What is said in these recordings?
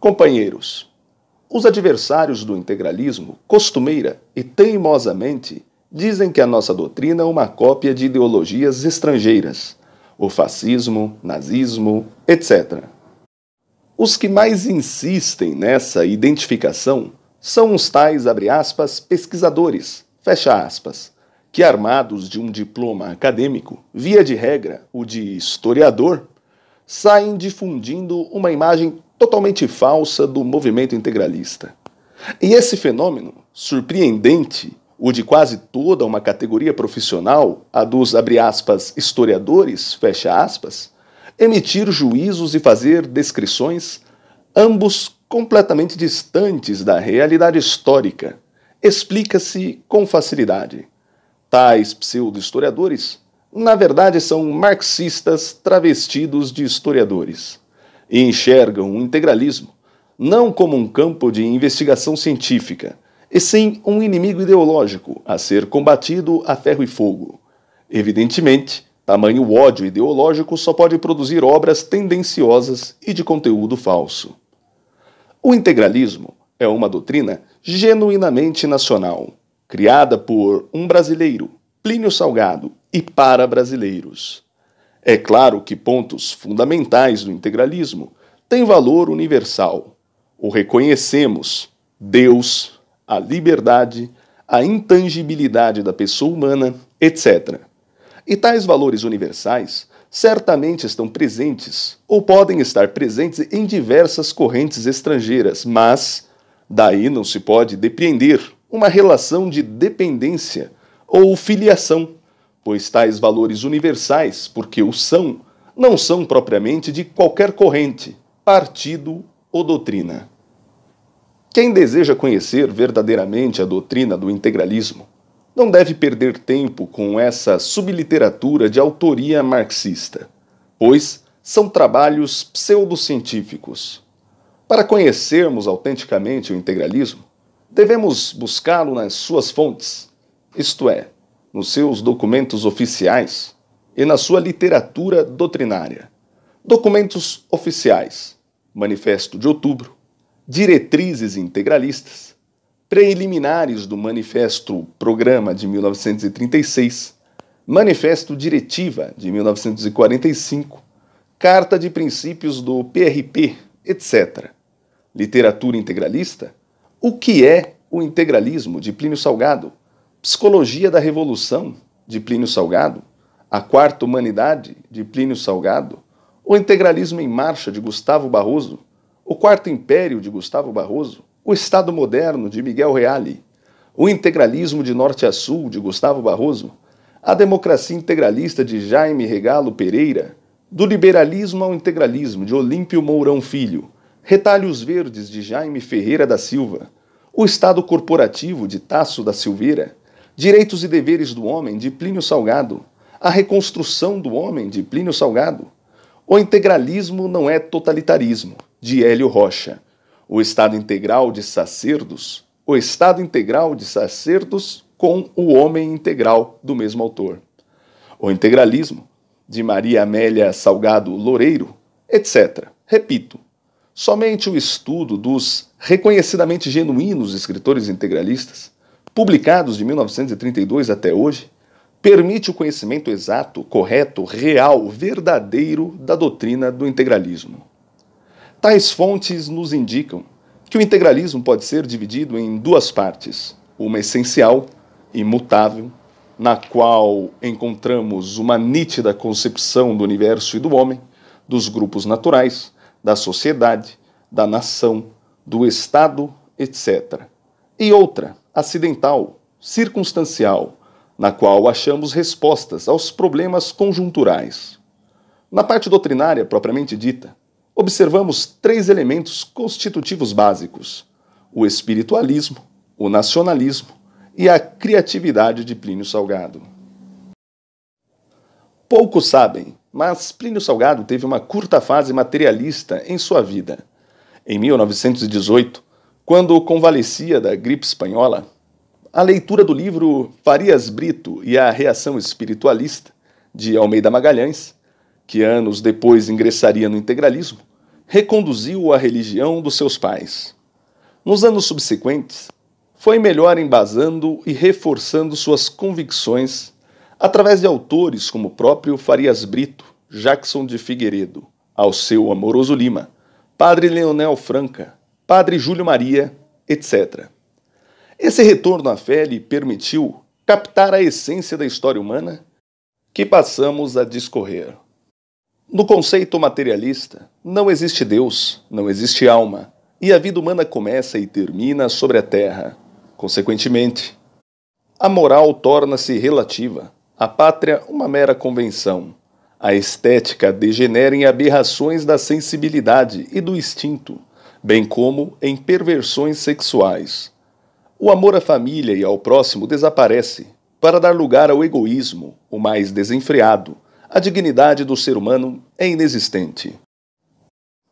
Companheiros, os adversários do integralismo, costumeira e teimosamente, dizem que a nossa doutrina é uma cópia de ideologias estrangeiras, o fascismo, nazismo, etc. Os que mais insistem nessa identificação são os tais, abre aspas, pesquisadores, fecha aspas, que armados de um diploma acadêmico, via de regra o de historiador, saem difundindo uma imagem totalmente falsa do movimento integralista. E esse fenômeno, surpreendente, o de quase toda uma categoria profissional, a dos, abre aspas, historiadores, fecha aspas, emitir juízos e fazer descrições, ambos completamente distantes da realidade histórica, explica-se com facilidade. Tais pseudo-historiadores, na verdade, são marxistas travestidos de historiadores e enxergam o integralismo não como um campo de investigação científica, e sim um inimigo ideológico a ser combatido a ferro e fogo. Evidentemente, tamanho ódio ideológico só pode produzir obras tendenciosas e de conteúdo falso. O integralismo é uma doutrina genuinamente nacional, criada por um brasileiro, Plínio Salgado, e para brasileiros. É claro que pontos fundamentais do integralismo têm valor universal. O reconhecemos Deus, a liberdade, a intangibilidade da pessoa humana, etc. E tais valores universais certamente estão presentes ou podem estar presentes em diversas correntes estrangeiras, mas daí não se pode depreender uma relação de dependência ou filiação pois tais valores universais, porque o são, não são propriamente de qualquer corrente, partido ou doutrina. Quem deseja conhecer verdadeiramente a doutrina do integralismo não deve perder tempo com essa subliteratura de autoria marxista, pois são trabalhos pseudocientíficos. Para conhecermos autenticamente o integralismo, devemos buscá-lo nas suas fontes, isto é, nos seus documentos oficiais e na sua literatura doutrinária. Documentos oficiais: Manifesto de Outubro, Diretrizes Integralistas, Preliminares do Manifesto Programa de 1936, Manifesto Diretiva de 1945, Carta de Princípios do PRP, etc. Literatura integralista: O que é o integralismo de Plínio Salgado? Psicologia da Revolução, de Plínio Salgado, A Quarta Humanidade, de Plínio Salgado, O Integralismo em Marcha, de Gustavo Barroso, O Quarto Império, de Gustavo Barroso, O Estado Moderno, de Miguel Reale, O Integralismo de Norte a Sul, de Gustavo Barroso, A Democracia Integralista, de Jaime Regalo Pereira, Do Liberalismo ao Integralismo, de Olímpio Mourão Filho, Retalhos Verdes, de Jaime Ferreira da Silva, O Estado Corporativo, de Tasso da Silveira, Direitos e Deveres do Homem, de Plínio Salgado, A Reconstrução do Homem, de Plínio Salgado, O Integralismo não é Totalitarismo, de Hélio Rocha, O Estado Integral de Sacerdos, O Estado Integral de Sacerdos com O Homem Integral, do mesmo autor, O Integralismo, de Maria Amélia Salgado Loureiro, etc. Repito, somente o estudo dos reconhecidamente genuínos escritores integralistas publicados de 1932 até hoje, permite o conhecimento exato, correto, real, verdadeiro da doutrina do integralismo. Tais fontes nos indicam que o integralismo pode ser dividido em duas partes: uma essencial, imutável, na qual encontramos uma nítida concepção do universo e do homem, dos grupos naturais, da sociedade, da nação, do Estado, etc. E outra, acidental, circunstancial, na qual achamos respostas aos problemas conjunturais. Na parte doutrinária propriamente dita, observamos três elementos constitutivos básicos: o espiritualismo, o nacionalismo e a criatividade de Plínio Salgado. Poucos sabem, mas Plínio Salgado teve uma curta fase materialista em sua vida. Em 1918, quando convalescia da gripe espanhola, a leitura do livro Farias Brito e a Reação Espiritualista, de Almeida Magalhães, que anos depois ingressaria no integralismo, reconduziu a religião dos seus pais. Nos anos subsequentes, foi melhor embasando e reforçando suas convicções através de autores como o próprio Farias Brito, Jackson de Figueiredo, ao seu Amoroso Lima, Padre Leonel Franca, Padre Júlio Maria, etc. Esse retorno à fé lhe permitiu captar a essência da história humana que passamos a discorrer. No conceito materialista, não existe Deus, não existe alma, e a vida humana começa e termina sobre a terra. Consequentemente, a moral torna-se relativa, a pátria uma mera convenção. A estética degenera em aberrações da sensibilidade e do instinto bem como em perversões sexuais. O amor à família e ao próximo desaparece para dar lugar ao egoísmo, o mais desenfreado. A dignidade do ser humano é inexistente.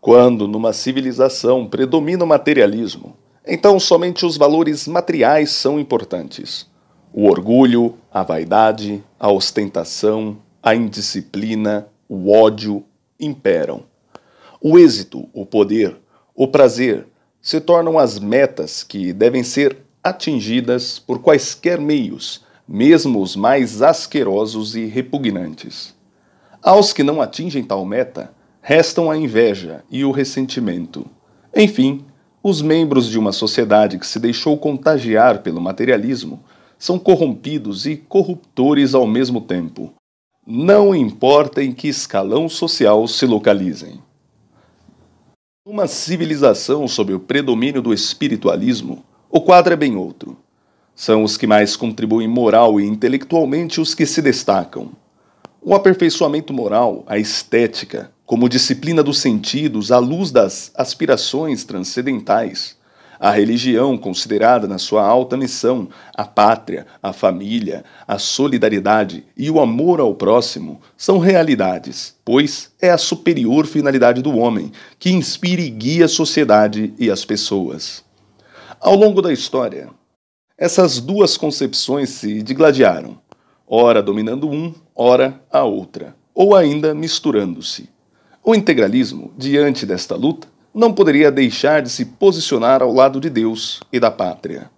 Quando numa civilização predomina o materialismo, então somente os valores materiais são importantes. O orgulho, a vaidade, a ostentação, a indisciplina, o ódio imperam. O êxito, o poder, o prazer se tornam as metas que devem ser atingidas por quaisquer meios, mesmo os mais asquerosos e repugnantes. Aos que não atingem tal meta, restam a inveja e o ressentimento. Enfim, os membros de uma sociedade que se deixou contagiar pelo materialismo são corrompidos e corruptores ao mesmo tempo. Não importa em que escalão social se localizem. Uma civilização sob o predomínio do espiritualismo, o quadro é bem outro. São os que mais contribuem moral e intelectualmente os que se destacam. O aperfeiçoamento moral, a estética, como disciplina dos sentidos à luz das aspirações transcendentais, a religião, considerada na sua alta missão, a pátria, a família, a solidariedade e o amor ao próximo, são realidades, pois é a superior finalidade do homem que inspira e guia a sociedade e as pessoas. Ao longo da história, essas duas concepções se digladiaram, ora dominando um, ora a outra, ou ainda misturando-se. O integralismo, diante desta luta, não poderia deixar de se posicionar ao lado de Deus e da pátria.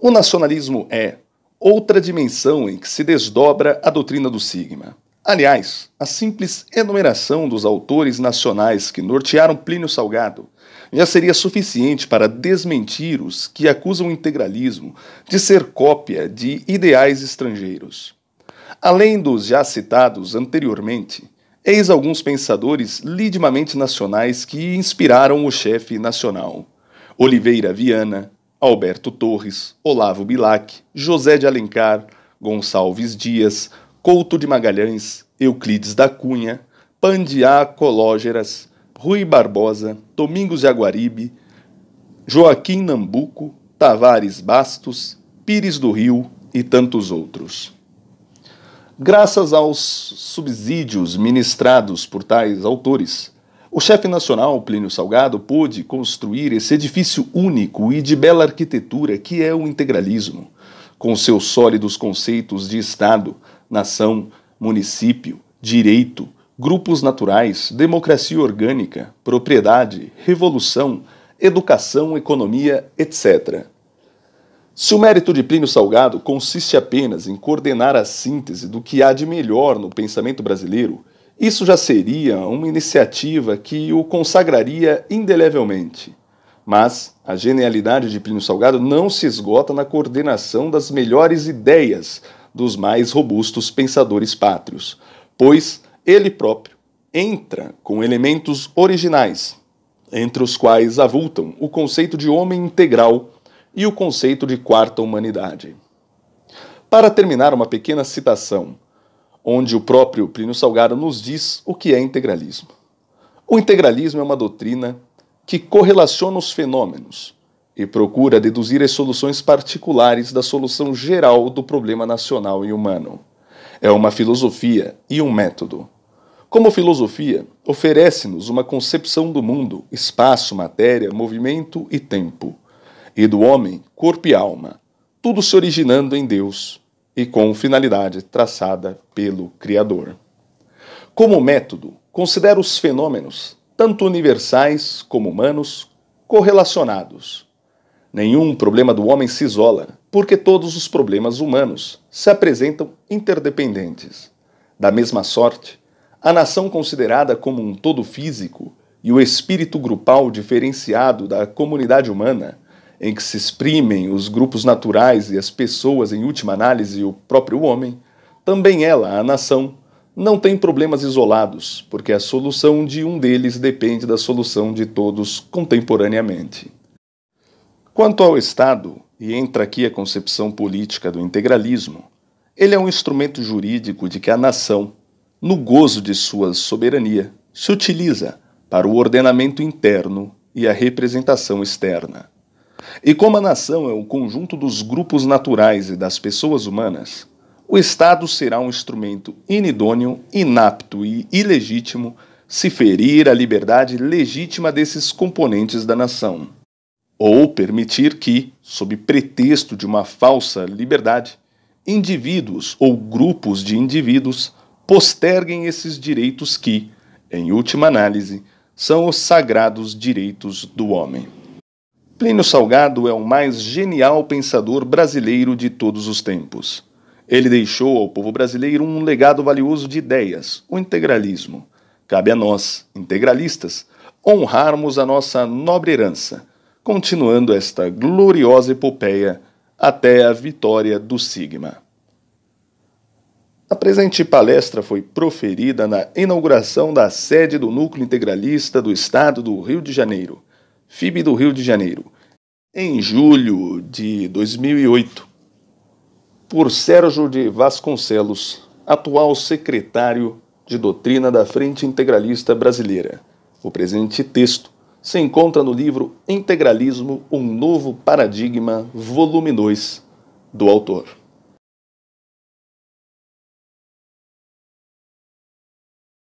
O nacionalismo é outra dimensão em que se desdobra a doutrina do Sigma. Aliás, a simples enumeração dos autores nacionais que nortearam Plínio Salgado já seria suficiente para desmentir os que acusam o integralismo de ser cópia de ideais estrangeiros. Além dos já citados anteriormente, Eis alguns pensadores lidimamente nacionais que inspiraram o chefe nacional: Oliveira Viana, Alberto Torres, Olavo Bilac, José de Alencar, Gonçalves Dias, Couto de Magalhães, Euclides da Cunha, Pandiá Cológeras, Rui Barbosa, Domingos de Aguaribe, Joaquim Nambuco, Tavares Bastos, Pires do Rio e tantos outros. Graças aos subsídios ministrados por tais autores, o chefe nacional Plínio Salgado pôde construir esse edifício único e de bela arquitetura que é o integralismo, com seus sólidos conceitos de Estado, nação, município, direito, grupos naturais, democracia orgânica, propriedade, revolução, educação, economia, etc. Se o mérito de Plínio Salgado consiste apenas em coordenar a síntese do que há de melhor no pensamento brasileiro, isso já seria uma iniciativa que o consagraria indelevelmente. Mas a genialidade de Plínio Salgado não se esgota na coordenação das melhores ideias dos mais robustos pensadores pátrios, pois ele próprio entra com elementos originais, entre os quais avultam o conceito de homem integral, e o conceito de quarta humanidade. Para terminar, uma pequena citação, onde o próprio Plínio Salgado nos diz o que é integralismo. O integralismo é uma doutrina que correlaciona os fenômenos e procura deduzir as soluções particulares da solução geral do problema nacional e humano. É uma filosofia e um método. Como filosofia, oferece-nos uma concepção do mundo, espaço, matéria, movimento e tempo e do homem, corpo e alma, tudo se originando em Deus e com finalidade traçada pelo Criador. Como método, considera os fenômenos, tanto universais como humanos, correlacionados. Nenhum problema do homem se isola, porque todos os problemas humanos se apresentam interdependentes. Da mesma sorte, a nação considerada como um todo físico e o espírito grupal diferenciado da comunidade humana em que se exprimem os grupos naturais e as pessoas, em última análise, o próprio homem, também ela, a nação, não tem problemas isolados, porque a solução de um deles depende da solução de todos contemporaneamente. Quanto ao Estado, e entra aqui a concepção política do integralismo, ele é um instrumento jurídico de que a nação, no gozo de sua soberania, se utiliza para o ordenamento interno e a representação externa. E como a nação é o conjunto dos grupos naturais e das pessoas humanas, o Estado será um instrumento inidôneo, inapto e ilegítimo se ferir a liberdade legítima desses componentes da nação, ou permitir que, sob pretexto de uma falsa liberdade, indivíduos ou grupos de indivíduos posterguem esses direitos que, em última análise, são os sagrados direitos do homem. Plínio Salgado é o mais genial pensador brasileiro de todos os tempos. Ele deixou ao povo brasileiro um legado valioso de ideias, o integralismo. Cabe a nós, integralistas, honrarmos a nossa nobre herança, continuando esta gloriosa epopeia até a vitória do Sigma. A presente palestra foi proferida na inauguração da sede do Núcleo Integralista do Estado do Rio de Janeiro FIB do Rio de Janeiro, em julho de 2008, por Sérgio de Vasconcelos, atual secretário de doutrina da Frente Integralista Brasileira. O presente texto se encontra no livro Integralismo: Um Novo Paradigma, volume 2, do autor.